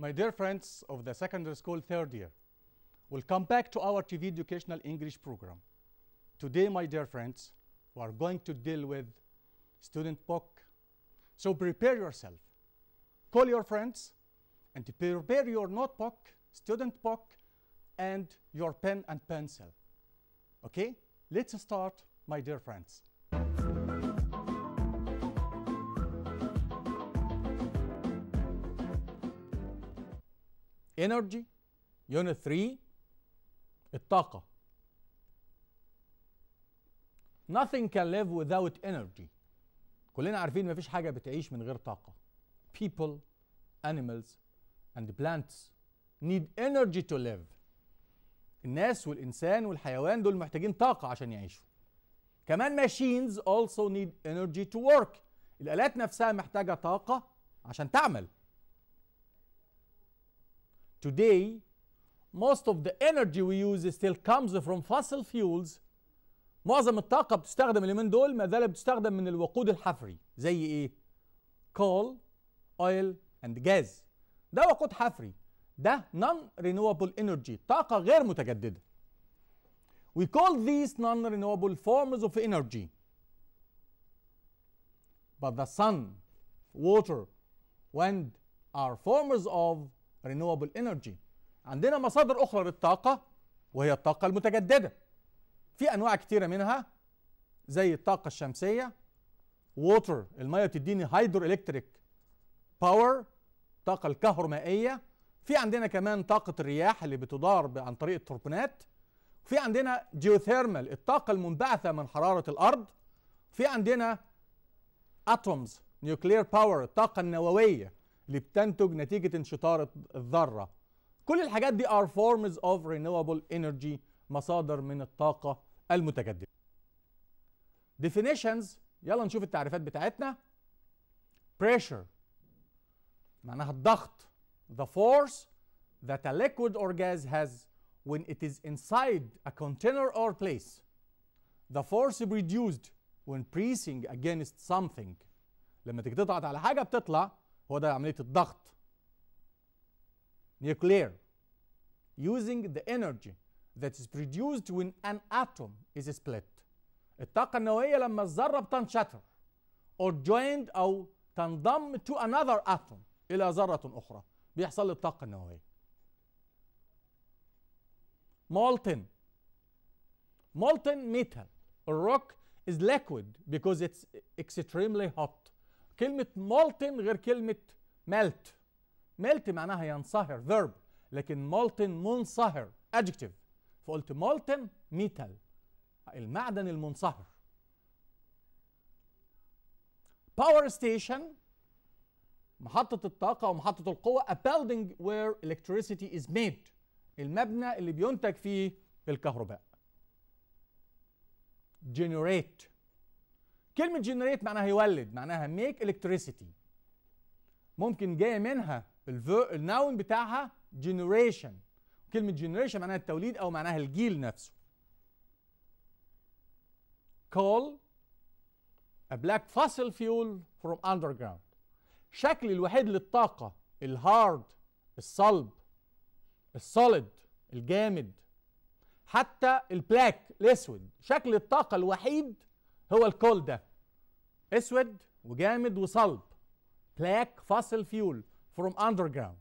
My dear friends of the secondary school third year, welcome back to our TV educational English program. Today, my dear friends, we are going to deal with student book. So prepare yourself. Call your friends and prepare your notebook, student book, and your pen and pencil. Okay? Let's start, my dear friends. energy unit 3 الطاقة nothing can live without energy كلنا عارفين مفيش حاجة بتعيش من غير طاقة people animals and plants need energy to live الناس والإنسان والحيوان دول محتاجين طاقة عشان يعيشوا كمان machines also need energy to work الآلات نفسها محتاجة طاقة عشان تعمل Today, most of the energy we use still comes from fossil fuels معظم الطاقة بتستخدم اليومين دول ما زالت بتستخدم من الوقود الحفري زي ايه؟ coal, oil and gas ده وقود حفري ده non renewable energy طاقة غير متجددة We call these non renewable forms of energy but the sun, water, wind are forms of رينوبل انرجي عندنا مصادر اخرى للطاقه وهي الطاقه المتجدده في انواع كتيره منها زي الطاقه الشمسيه ووتر الميه بتديني هيدرو الكتريك باور الطاقه الكهرمائيه في عندنا كمان طاقه الرياح اللي بتدار عن طريق التوربينات في عندنا جيوثيرمال الطاقه المنبعثه من حراره الارض في عندنا اتومز نيوكلير باور الطاقه النوويه اللي بتنتج نتيجه انشطار الذره كل الحاجات دي are forms of renewable energy مصادر من الطاقه المتجدده definitions يلا نشوف التعريفات بتاعتنا pressure معناها الضغط the force that a liquid or gas has when it is inside a container or place the force produced when pressing against something لما تيجي تضغط على حاجه بتطلع هو ده عمليه الضغط nuclear using the energy that is produced when an atom is split الطاقة النووية لما الذرة بتنشطر or joined أو تنضم to another atom إلى ذرة أخرى بيحصل لي الطاقة النووية molten molten metal a rock is liquid because it's extremely hot كلمة مولتن غير كلمة ملت ملت معناها ينصهر verb لكن مولتن منصهر adjective فقلت مولتن ميتال المعدن المنصهر باور ستيشن محطة الطاقة أو محطة القوة a building where electricity is made المبنى اللي بينتج فيه الكهرباء generate كلمه جنريت معناها يولد معناها ميك الكتريسيتي ممكن جايه منها الناون بتاعها جنريشن كلمه جنريشن معناها التوليد او معناها الجيل نفسه coal a black fossil fuel from underground شكل الوحيد للطاقة الهارد الصلب السوليد الجامد حتى البلاك الاسود شكل الطاقة الوحيد هو الكول ده اسود وجامد وصلب بلاك فاصل فيول فروم اندر جراوند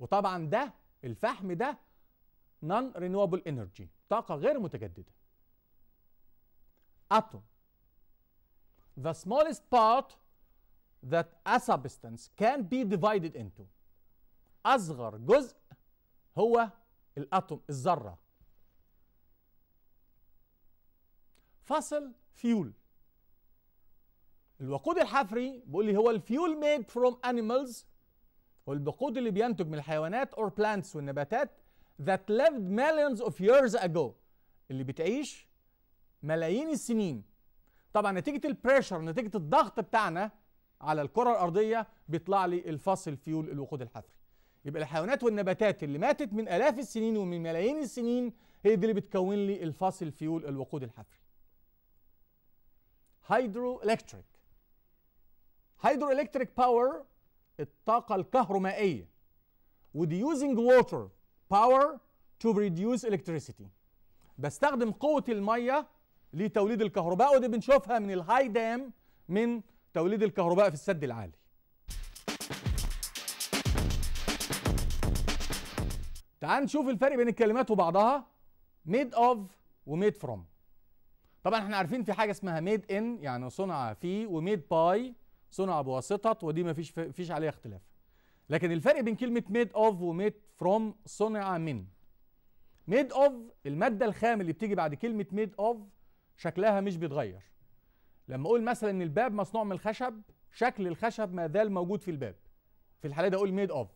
وطبعا ده الفحم ده نون رينوبل انرجي طاقه غير متجدده اتوم the smallest part that a substance can be divided into اصغر جزء هو الاتوم الذره فصل فيول الوقود الحفري بيقول لي هو الفيول ميد فروم انيمالز والوقود اللي بينتج من الحيوانات اور بلانتس والنباتات that lived millions of years ago اللي بتعيش ملايين السنين طبعا نتيجه البريشر نتيجه الضغط بتاعنا على الكره الارضيه بيطلع لي الفاصل فيول الوقود الحفري يبقى الحيوانات والنباتات اللي ماتت من الاف السنين ومن ملايين السنين هي دي اللي بتكون لي الفاصل فيول الوقود الحفري هيدرو الكتريك هيدرو الكتريك باور الطاقه الكهرومائيه ودي يوزنج ووتر باور تو ريديوس الكتريسيتي بستخدم قوه الميه لتوليد الكهرباء ودي بنشوفها من الهاي دام من توليد الكهرباء في السد العالي تعال نشوف الفرق بين الكلمات وبعضها ميد اوف وميد فروم طبعا احنا عارفين في حاجه اسمها ميد ان يعني صنع في وميد باي صنع بواسطه ودي ما فيش فيش عليها اختلاف لكن الفرق بين كلمه ميد اوف وميد فروم صنع من ميد اوف الماده الخام اللي بتيجي بعد كلمه ميد اوف شكلها مش بيتغير لما اقول مثلا ان الباب مصنوع من الخشب شكل الخشب ما زال موجود في الباب في الحاله دي اقول ميد اوف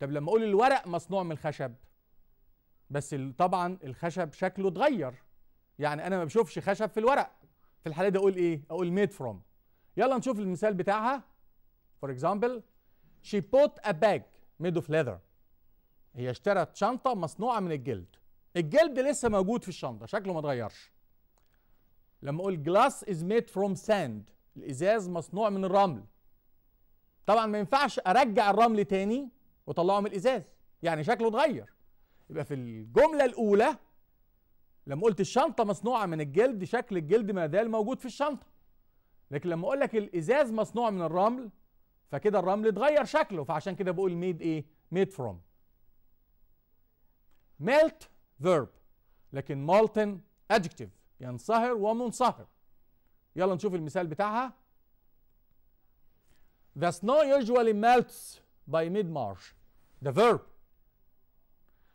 طب لما اقول الورق مصنوع من الخشب بس طبعا الخشب شكله اتغير يعني انا ما بشوفش خشب في الورق في الحاله دي اقول ايه اقول ميد فروم يلا نشوف المثال بتاعها فور اكزامبل شي بوت ا باج ميد اوف ليذر هي اشترت شنطه مصنوعه من الجلد الجلد لسه موجود في الشنطه شكله ما اتغيرش لما اقول جلاس از ميد فروم ساند الازاز مصنوع من الرمل طبعا ما ينفعش ارجع الرمل تاني واطلعه من الازاز يعني شكله اتغير يبقى في الجمله الاولى لما قلت الشنطه مصنوعه من الجلد شكل الجلد ما زال موجود في الشنطه لكن لما اقول لك الازاز مصنوع من الرمل فكده الرمل اتغير شكله فعشان كده بقول ميد ايه ميد فروم ميلت فيرب لكن مالتن ادجكتيف ينصهر ومنصهر يلا نشوف المثال بتاعها The snow usually melts by mid-March The verb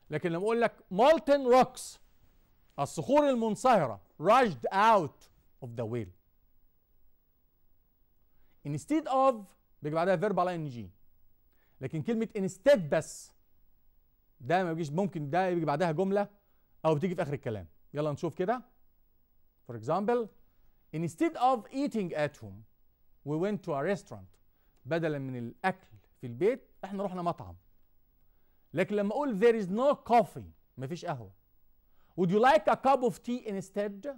لكن لما اقول لك molten rocks الصخور المنصهره rushed out of the whale instead of بيجي بعدها فيرب على ان جي لكن كلمه instead بس ده ما بيجيش ممكن ده يجي بعدها جمله او بتيجي في اخر الكلام يلا نشوف كده for example instead of eating at home we went to a restaurant بدلا من الاكل في البيت احنا رحنا مطعم لكن لما اقول there is no coffee مفيش قهوه would you like a cup of tea instead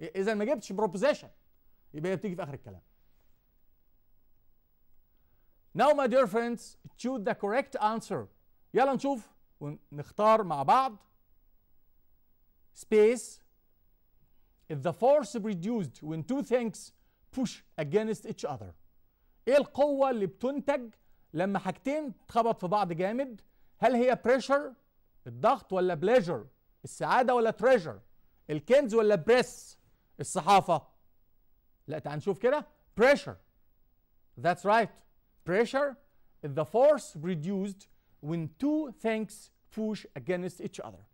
اذا ما جبتش بروبوزيشن يبقى هي بتيجي في اخر الكلام Now my dear friends, choose the correct answer. يلا نشوف ونختار مع بعض. Space. If the force produced when two things push against each other. ايه القوة اللي بتنتج لما حاجتين تخبط في بعض جامد؟ هل هي pressure الضغط ولا pleasure السعادة ولا treasure الكنز ولا بريس الصحافة؟ لا تعال نشوف كده pressure. That's right. pressure is the force reduced when two things push against each other.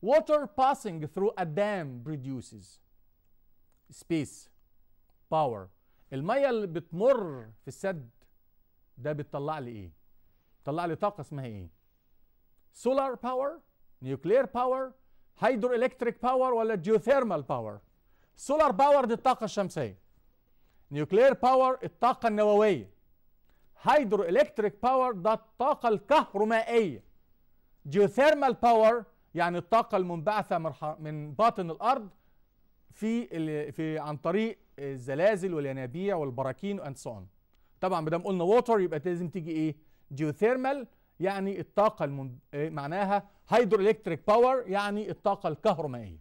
Water passing through a dam produces space, power. المية اللي بتمر في السد ده بتطلع لي ايه؟ بتطلع لي طاقة اسمها ايه؟ solar power, nuclear power, hydroelectric power ولا geothermal power؟ solar power دي الطاقة الشمسية نيوكلير باور الطاقة النووية هيدرو إلكتريك باور ده الطاقة الكهرومائية جيوثيرمال باور يعني الطاقة المنبعثة من باطن الأرض في في عن طريق الزلازل والينابيع والبراكين وأند سون طبعا ما دام قلنا ووتر يبقى لازم تيجي إيه؟ جيوثيرمال يعني الطاقة المن... إيه معناها هيدرو إلكتريك باور يعني الطاقة الكهرومائية.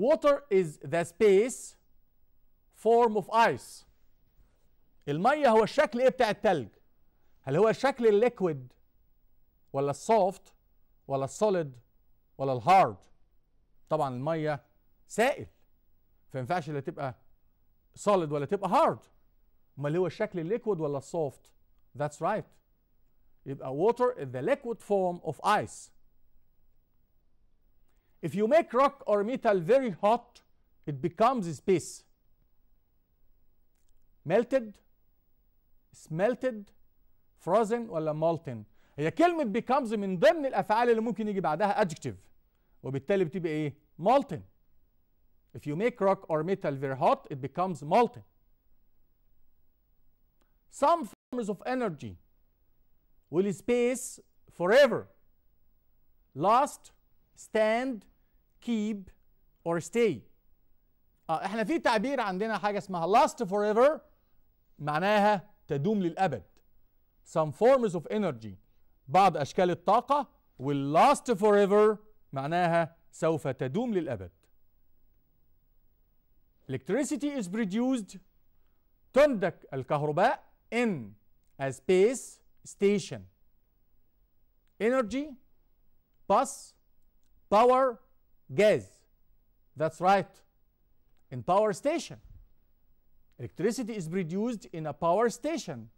Water is the space فورم اوف ايس الميه هو الشكل ايه بتاع التلج هل هو الشكل الليكويد ولا السوفت ولا السوليد ولا الهارد طبعا الميه سائل فينفعش لا تبقى سوليد ولا تبقى هارد امال هو الشكل الليكويد ولا السوفت ذاتس رايت right. يبقى water is the liquid form of ice if you make rock or metal very hot it becomes space melted smelted frozen ولا molten هي كلمة becomes من ضمن الأفعال اللي ممكن يجي بعدها adjective وبالتالي بتبقى إيه molten if you make rock or metal very hot it becomes molten some forms of energy will space forever last stand keep or stay اه احنا في تعبير عندنا حاجه اسمها last forever معناها تدوم للأبد some forms of energy بعض أشكال الطاقة will last forever معناها سوف تدوم للأبد electricity is produced تندك الكهرباء in a space station energy bus power gas that's right in power station Electricity is produced in a power station.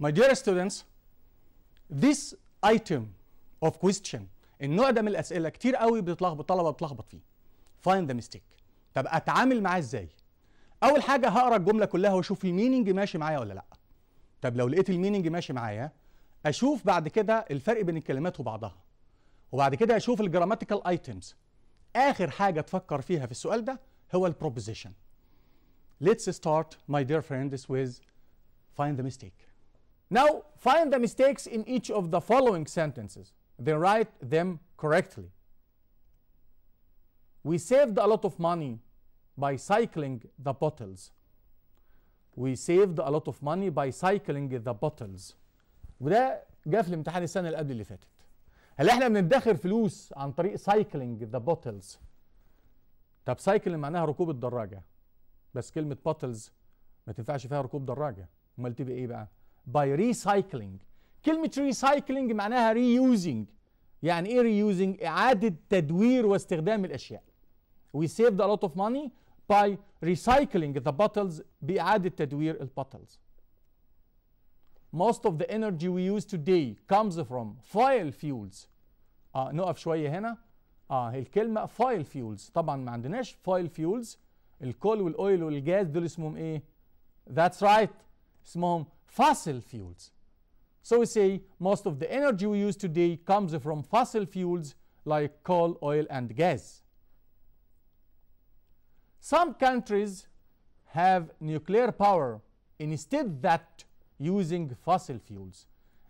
My dear students, this item of question النوع ده من الاسئله كتير قوي بتتلخبط الطلبه بتلخبط فيه. Find the mistake. طب اتعامل معاه ازاي؟ اول حاجه هقرا الجمله كلها واشوف الميننج ماشي معايا ولا لا. طب لو لقيت الميننج ماشي معايا اشوف بعد كده الفرق بين الكلمات وبعضها. وبعد كده اشوف الجراماتيكال أيتيمز اخر حاجه تفكر فيها في السؤال ده هو البروبوزيشن Let's start my dear friends with find the mistake Now find the mistakes in each of the following sentences then write them correctly We saved a lot of money by cycling the bottles We saved a lot of money by cycling the bottles وده جه في الامتحان السنه اللي قبل اللي فاتت هل احنا بندخر فلوس عن طريق سايكلينج ذا بوتلز طب سايكلينج معناها ركوب الدراجه بس كلمه بوتلز ما تنفعش فيها ركوب دراجه امال تبقى ايه بقى باي ريسايكلينج كلمه ريسايكلينج معناها ريوزنج يعني ايه ريوزنج اعاده تدوير واستخدام الاشياء we saved a lot of money by ريسايكلينج ذا بوتلز باعاده تدوير البوتلز most of the energy we use today comes from fossil fuels آه uh, نقف شويه هنا اه الكلمه فايل فيولز طبعا ما عندناش فايل فيولز الكول والاويل والجاز دول اسمهم ايه that's right اسمهم fossil fuels so we say most of the energy we use today comes from fossil fuels like coal oil and gas some countries have nuclear power instead that using fossil fuels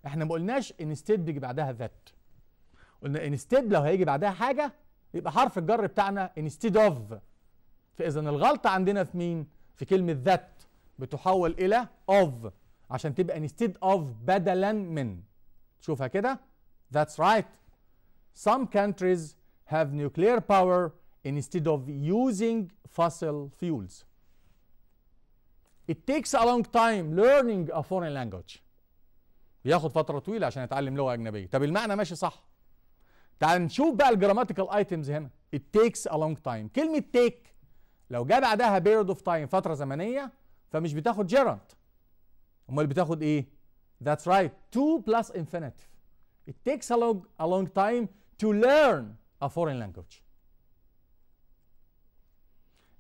احنا ما قلناش instead بيجي بعدها that قلنا instead لو هيجي بعدها حاجه يبقى حرف الجر بتاعنا instead of فاذا الغلطه عندنا في مين في كلمه ذات بتحول الى of عشان تبقى instead of بدلا من تشوفها كده that's right some countries have nuclear power instead of using fossil fuels It takes a long time learning a foreign language. بياخد فترة طويلة عشان يتعلم لغة أجنبية. طب المعنى ماشي صح. تعال نشوف بقى الجراماتيكال ايتمز هنا. It takes a long time. كلمة take لو جه بعدها period of time فترة زمنية فمش بتاخد gerund. أمال بتاخد إيه؟ That's right. 2 plus infinitive. It takes a long, a long time to learn a foreign language.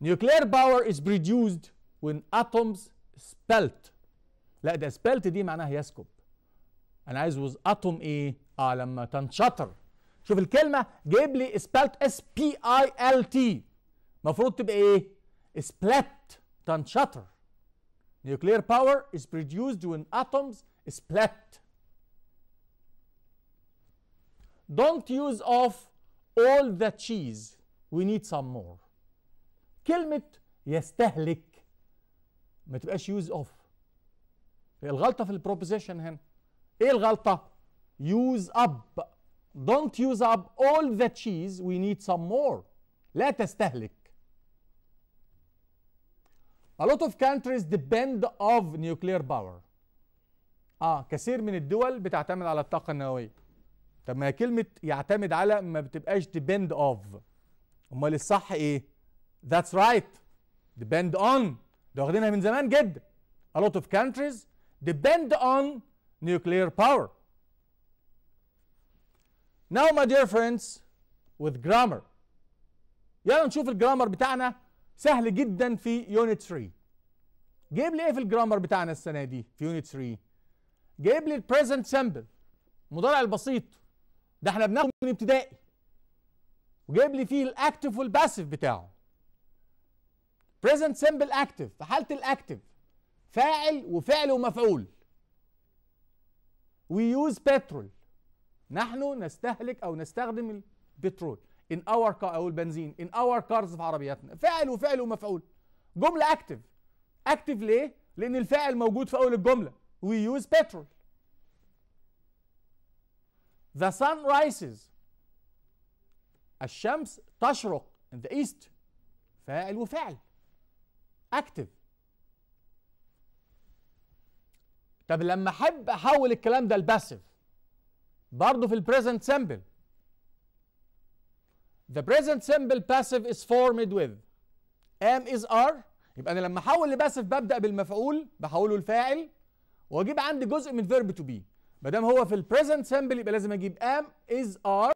Nuclear power is produced when atoms spelt لا ده spelt دي معناها يسكب انا عايز with atom ايه اه لما تنشطر شوف الكلمه جايب لي spelt s p i l t المفروض تبقى ايه split تنشطر nuclear power is produced when atoms split don't use off all the cheese we need some more كلمه يستهلك ما تبقاش يوز اوف هي الغلطه في البروبوزيشن هنا ايه الغلطه يوز اب don't use up all the cheese we need some more لا تستهلك A lot of countries depend of nuclear power. اه كثير من الدول بتعتمد على الطاقة النووية. طب ما كلمة يعتمد على ما بتبقاش depend of. امال الصح ايه؟ That's right. Depend on. ده واخدينها من زمان جدا a lot of countries depend on nuclear power now my dear friends with grammar يلا نشوف الجرامر بتاعنا سهل جدا في يونت 3 جايب لي ايه في الجرامر بتاعنا السنه دي في يونت 3 جايب لي البريزنت سامبل المضارع البسيط ده احنا بناخده من ابتدائي وجايب لي فيه الاكتف والباسيف بتاعه بريزنت simple اكتف في حاله الاكتف فاعل وفعل ومفعول وي يوز بترول نحن نستهلك او نستخدم البترول ان اور كار او البنزين ان اور كارز في عربياتنا فاعل وفعل ومفعول جمله اكتف اكتف ليه لان الفاعل موجود في اول الجمله وي يوز بترول The sun rises. الشمس تشرق in the east. فاعل وفعل. اكتف طب لما احب احول الكلام ده لباسيف برضه في البريزنت سمبل the present simple passive is formed with am is are يبقى انا لما احول لباسف ببدا بالمفعول بحوله الفاعل واجيب عندي جزء من فيرب تو بي ما دام هو في البريزنت simple يبقى لازم اجيب am is are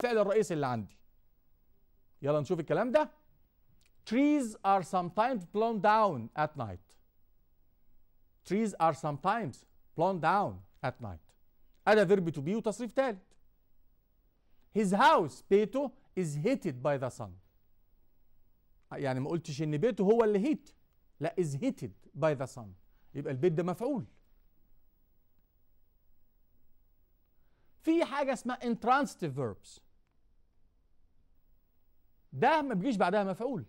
الفعل الرئيسي اللي عندي يلا نشوف الكلام ده trees are sometimes blown down at night trees are sometimes blown down at night أدا فيرب to be وتصريف ثالث his house بيته is heated by the sun يعني ما قلتش ان بيته هو اللي هيت لا is heated by the sun يبقى البيت ده مفعول في حاجة اسمها intransitive verbs ده ما بيجيش بعدها مفعول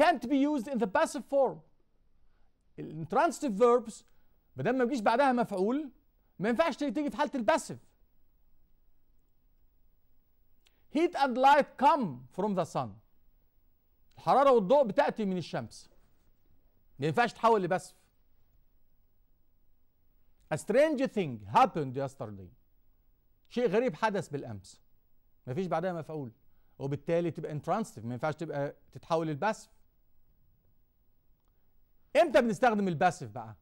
can't be used in the passive form intransitive verbs ما دام ما بيجيش بعدها مفعول ما ينفعش تيجي في حاله الباسيف heat and light come from the sun الحراره والضوء بتاتي من الشمس ما ينفعش تحول لباسف A strange thing happened yesterday شيء غريب حدث بالامس ما فيش بعدها مفعول وبالتالي تبقى انترانسيف ما ينفعش تبقى تتحول للباسف امتى بنستخدم الباسف بقى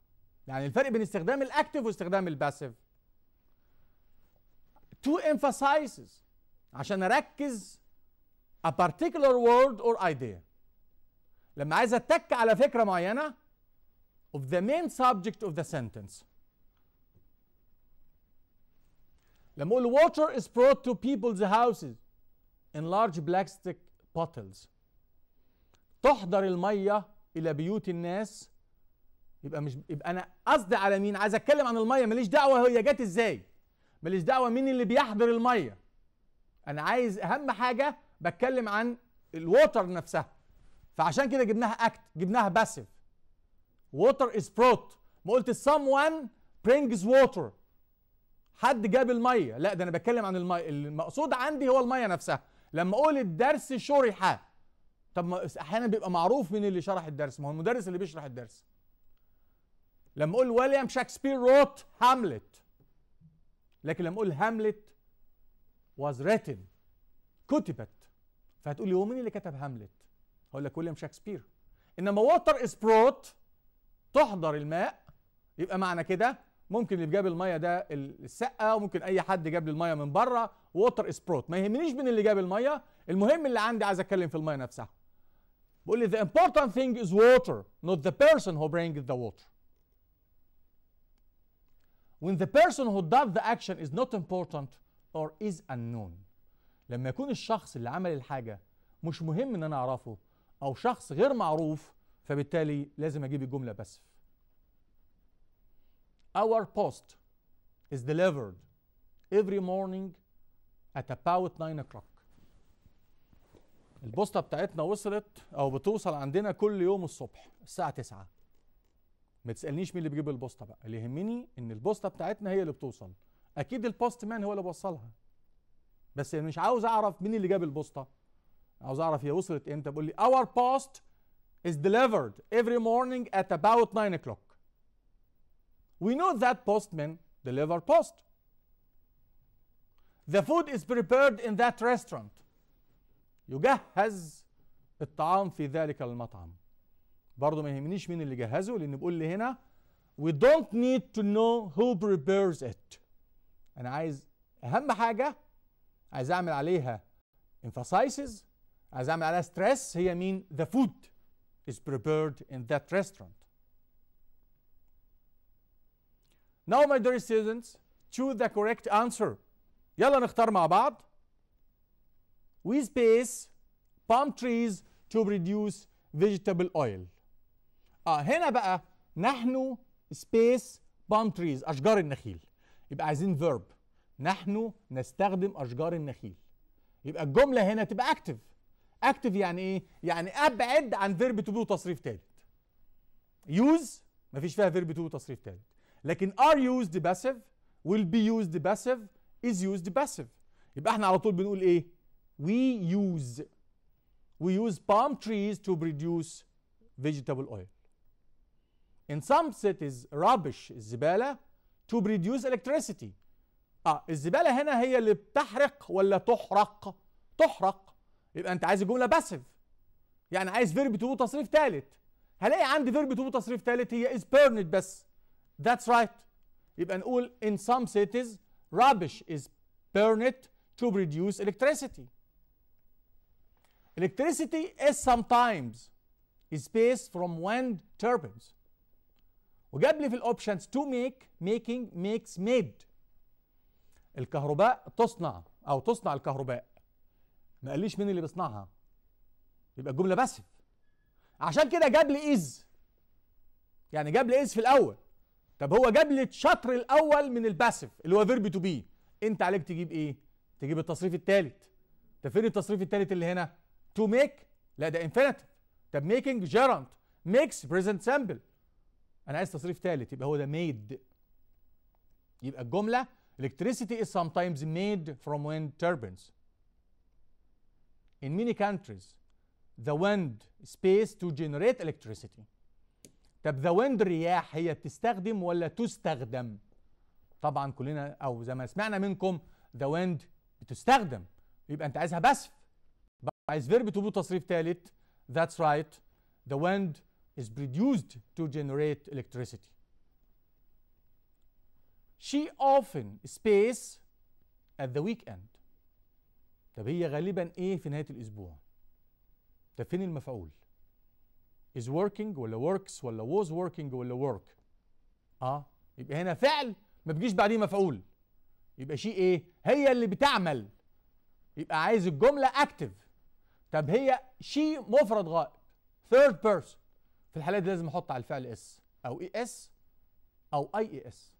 يعني الفرق بين استخدام الاكتف واستخدام الباسف تو emphasizes عشان اركز a particular word or idea لما عايز اتك على فكره معينه of the main subject of the sentence لما اقول water is brought to people's houses in large plastic bottles تحضر الميه الى بيوت الناس يبقى مش يبقى انا قصدي على مين عايز اتكلم عن الميه ماليش دعوه هي جت ازاي ماليش دعوه مين اللي بيحضر الميه انا عايز اهم حاجه بتكلم عن الووتر نفسها فعشان كده جبناها اكت جبناها باسيف ووتر از بروت ما قلت someone brings water حد جاب الميه لا ده انا بتكلم عن الميه المقصود عندي هو الميه نفسها لما اقول الدرس شرح طب ما احيانا بيبقى معروف مين اللي شرح الدرس ما هو المدرس اللي بيشرح الدرس لما اقول ويليام شكسبير روت هاملت لكن لما اقول هاملت واز ريتن كتبت فهتقول لي هو مين اللي كتب هاملت هقول لك ويليام شكسبير انما ووتر از بروت تحضر الماء يبقى معنى كده ممكن اللي جاب الميه ده السقه وممكن اي حد جاب لي الميه من بره ووتر سبروت ما يهمنيش مين اللي جاب الميه المهم اللي عندي عايز اتكلم في الميه نفسها بقول لي the important thing is water not the person who brings the water when the person who does the action is not important or is unknown لما يكون الشخص اللي عمل الحاجة مش مهم ان انا اعرفه او شخص غير معروف فبالتالي لازم اجيب الجملة بس Our post is delivered every morning at about 9 o'clock البوستة بتاعتنا وصلت او بتوصل عندنا كل يوم الصبح الساعه 9 ما تسالنيش مين اللي بيجيب البوستة بقى اللي يهمني ان البوستة بتاعتنا هي اللي بتوصل اكيد البوست مان هو اللي بوصلها بس أنا مش عاوز اعرف مين اللي جاب البوستة. عاوز اعرف هي وصلت امتى بيقول لي اور بوست is delivered every morning at about 9 o'clock we know that مان deliver post the food is prepared in that restaurant يجهز الطعام في ذلك المطعم برضو ما يهمنيش مين اللي جهزه لان بيقول لي هنا we don't need to know who prepares it انا عايز اهم حاجة. عايز اعمل عليها emphasizes عايز اعمل عليها stress هي مين the food is prepared in that restaurant now my dear students choose the correct answer يلا نختار مع بعض we space palm trees to produce vegetable oil اه هنا بقى نحن space palm trees اشجار النخيل يبقى عايزين verb نحن نستخدم اشجار النخيل يبقى الجمله هنا تبقى active active يعني ايه يعني ابعد عن verb to do تصريف ثالث use مفيش فيها verb to do تصريف ثالث لكن are used passive will be used passive is used passive يبقى احنا على طول بنقول ايه we use we use palm trees to produce vegetable oil in some cities rubbish الزبالة to produce electricity اه الزبالة هنا هي اللي بتحرق ولا تحرق تحرق يبقى انت عايز الجملة passive يعني عايز فيرب تو تصريف ثالث هلاقي عندي فيرب تو تصريف ثالث هي is burned بس that's right يبقى نقول in some cities Rubbish is burned to produce electricity. Electricity is sometimes is based from wind turbines. وجاب لي في الاوبشنز to make, making, makes, made. الكهرباء تصنع او تصنع الكهرباء. ما قاليش مين اللي بيصنعها. يبقى الجمله باسف. عشان كده جاب لي is. يعني جاب لي is في الاول. طب هو جاب لي الشطر الاول من الباسيف اللي هو فيرب تو بي انت عليك تجيب ايه تجيب التصريف الثالث طب فين التصريف الثالث اللي هنا تو ميك لا ده انفينيتيف طب ميكنج جيرنت ميكس بريزنت سامبل انا عايز تصريف ثالث يبقى هو ده ميد يبقى الجمله electricity is sometimes made from wind turbines in many countries the wind space to generate electricity طب ذا ويند رياح هي بتستخدم ولا تستخدم طبعا كلنا او زي ما سمعنا منكم ذا ويند بتستخدم يبقى انت عايزها بسف عايز فيرب تو تصريف ثالث ذاتس رايت the wind is produced to generate electricity she often space at the weekend طب هي غالبا ايه في نهايه الاسبوع ده فين المفعول is working ولا works ولا was working ولا work اه يبقى هنا فعل ما بيجيش بعديه مفعول يبقى شيء ايه هي اللي بتعمل يبقى عايز الجمله اكتف طب هي شي مفرد غائب ثيرد بيرسون في الحالة دي لازم احط على الفعل اس او اي اس او اي اي اس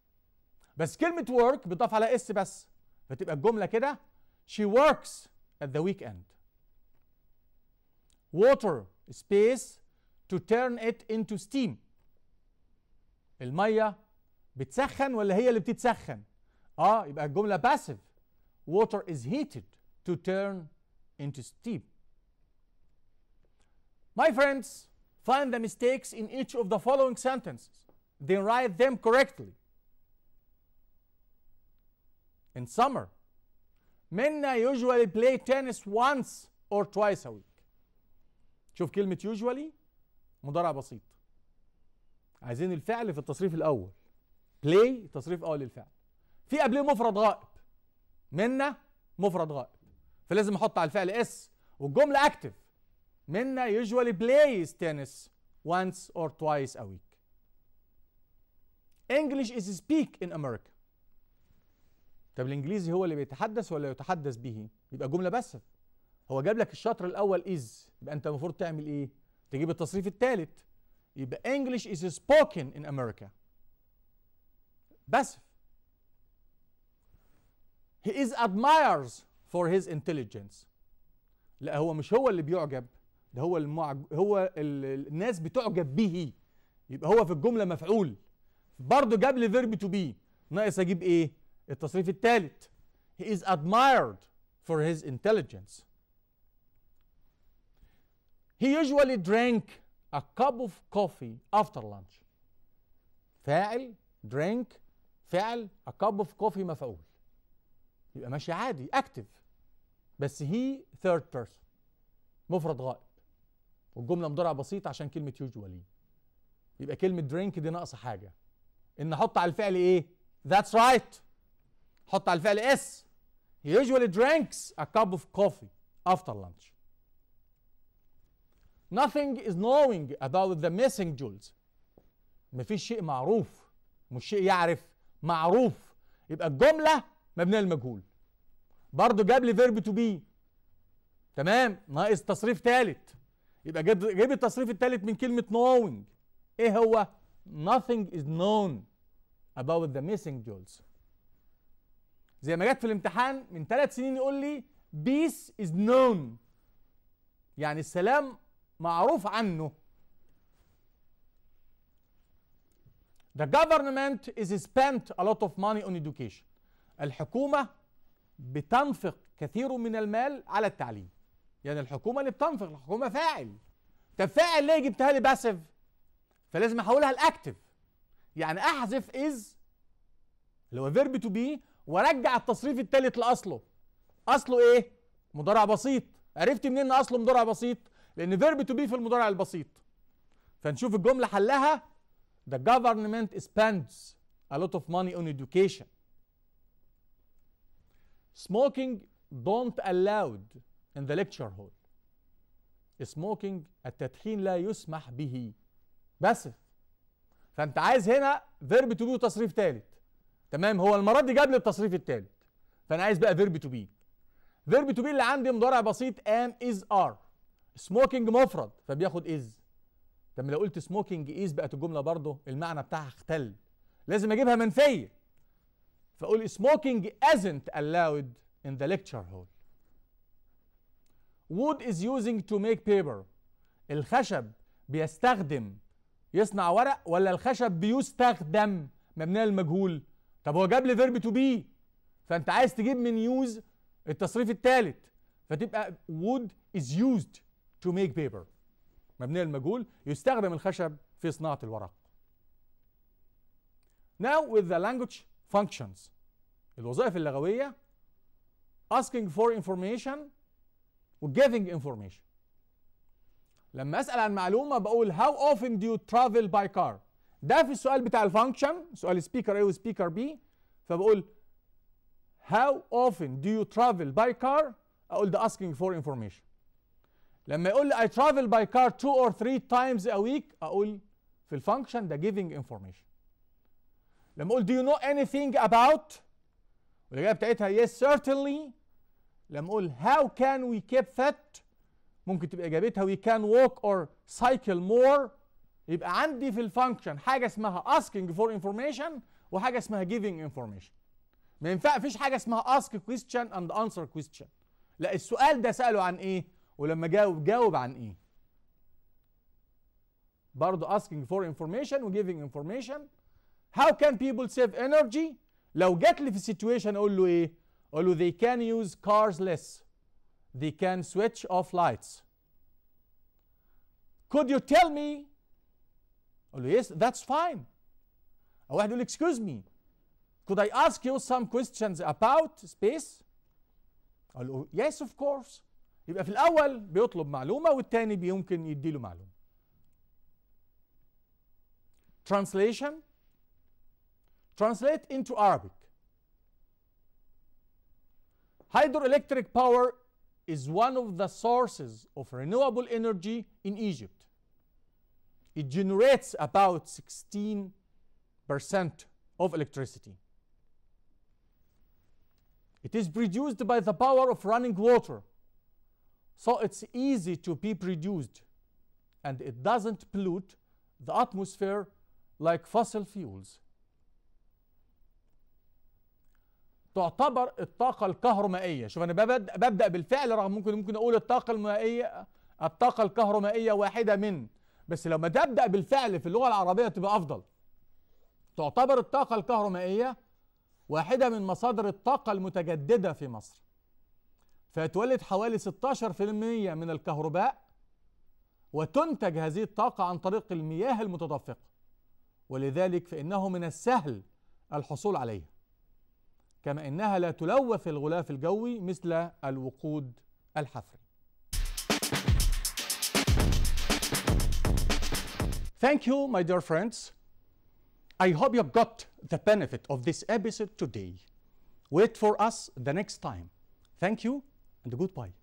بس كلمة work بتضاف على اس بس فتبقى الجملة كده she works at the weekend water space to turn it into steam المية بتسخن ولا هي اللي بتتسخن اه يبقى الجملة passive water is heated to turn into steam My friends find the mistakes in each of the following sentences then write them correctly In summer منا usually play tennis once or twice a week شوف كلمة usually مضارع بسيط عايزين الفعل في التصريف الاول بلاي تصريف اول للفعل في قبليه مفرد غائب منا مفرد غائب فلازم احط على الفعل اس والجمله اكتف منا يوجوالي بلايز تنس وانس اور توايس ا ويك انجلش از سبيك ان امريكا طب الانجليزي هو اللي بيتحدث ولا يتحدث به يبقى جمله بس هو جاب لك الشطر الاول از يبقى انت المفروض تعمل ايه تجيب التصريف الثالث يبقى English is spoken in America بس he is admires for his intelligence لا هو مش هو اللي بيعجب ده هو المعج... هو ال... الناس بتعجب به يبقى هو في الجمله مفعول برضه جاب لي فيرب تو بي ناقص اجيب ايه التصريف الثالث he is admired for his intelligence He usually drank a cup of coffee after lunch. فاعل drink فعل a cup of coffee مفعول يبقى ماشي عادي active بس هي third person مفرد غائب والجمله مضارع بسيط عشان كلمه usually يبقى كلمه drink دي ناقصه حاجه ان احط على الفعل ايه that's right حط على الفعل اس he usually drinks a cup of coffee after lunch nothing is knowing about the missing ما مفيش شيء معروف مش شيء يعرف معروف يبقى الجملة مبنية المجهول برضه جاب لي فيرب تو بي تمام ناقص تصريف ثالث يبقى جاب التصريف الثالث من كلمة knowing ايه هو nothing is known about the missing jewels زي ما جت في الامتحان من ثلاث سنين يقول لي peace is known يعني السلام معروف عنه The government is spent a lot of money on education. الحكومة بتنفق كثير من المال على التعليم. يعني الحكومة اللي بتنفق الحكومة فاعل. طب فاعل ليه جبتها لي باسيف؟ فلازم احولها لاكتف. يعني احذف إز اللي هو فيرب تو بي وارجع التصريف الثالث لاصله. اصله ايه؟ مضارع بسيط. عرفت منين ان اصله مضارع بسيط؟ لان فيرب تو بي في المضارع البسيط فنشوف الجمله حلها the government spends a lot of money on education smoking don't allowed in the lecture hall smoking التدخين لا يسمح به بس فانت عايز هنا فيرب تو بي وتصريف ثالث تمام هو المره دي جاب لي التصريف الثالث فانا عايز بقى فيرب تو بي فيرب تو بي اللي عندي مضارع بسيط ام از ار سموكينج مفرد فبياخد از طب لو قلت سموكينج از بقت الجمله برضه المعنى بتاعها اختل لازم اجيبها منفيه فاقول سموكينج ازنت allowed ان ذا ليكتشر هول وود از يوزنج تو ميك بيبر الخشب بيستخدم يصنع ورق ولا الخشب بيستخدم مبنيه للمجهول طب هو جاب لي فيرب تو بي فانت عايز تجيب من يوز التصريف الثالث فتبقى وود از يوزد to make paper مبنية المجهول يستخدم الخشب في صناعة الورق now with the language functions الوظائف اللغوية asking for information و giving information لما أسأل عن معلومة بقول how often do you travel by car ده في السؤال بتاع الفانكشن سؤال speaker A و speaker B فبقول how often do you travel by car اقول ده asking for information لما يقول لي I travel by car two or three times a week أقول في الفانكشن ده giving information لما أقول do you know anything about والإجابة بتاعتها yes certainly لما أقول how can we keep fit؟ ممكن تبقى إجابتها we can walk or cycle more يبقى عندي في الفانكشن حاجة اسمها asking for information وحاجة اسمها giving information ما ينفع فيش حاجة اسمها ask question and answer question لا السؤال ده سأله عن إيه ولما جاوب جاوب عن ايه asking for information و giving information how can people save energy لو جات لي في situation اقول له ايه اقول له they can use cars less they can switch off lights could you tell me اقول له yes that's fine او واحد يقول excuse me could I ask you some questions about space اقول له yes of course يبقى في الأول بيطلب معلومة والثاني بيمكن يديله معلومة translation translate into Arabic hydroelectric power is one of the sources of renewable energy in Egypt it generates about 16% of electricity it is produced by the power of running water So it's easy to be produced and it doesn't pollute the atmosphere like fossil fuels. تعتبر الطاقة الكهرومائية شوف أنا ببدأ بالفعل رغم ممكن ممكن أقول الطاقة المائية الطاقة الكهرومائية واحدة من بس لما تبدأ بالفعل في اللغة العربية تبقى أفضل تعتبر الطاقة الكهرومائية واحدة من مصادر الطاقة المتجددة في مصر فيتولد حوالي 16% من الكهرباء وتنتج هذه الطاقة عن طريق المياه المتدفقة ولذلك فإنه من السهل الحصول عليها كما إنها لا تلوث الغلاف الجوي مثل الوقود الحفري Thank you, my dear friends. I hope you have got the benefit of this episode today. Wait for us the next time. Thank you and goodbye.